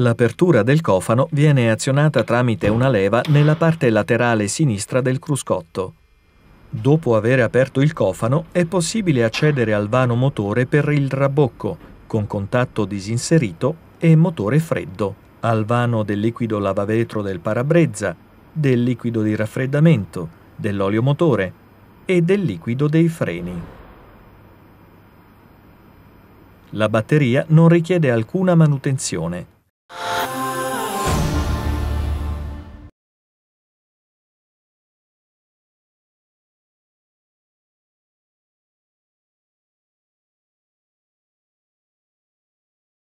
L'apertura del cofano viene azionata tramite una leva nella parte laterale sinistra del cruscotto. Dopo aver aperto il cofano è possibile accedere al vano motore per il trabocco, con contatto disinserito e motore freddo, al vano del liquido lavavetro del parabrezza, del liquido di raffreddamento, dell'olio motore e del liquido dei freni. La batteria non richiede alcuna manutenzione.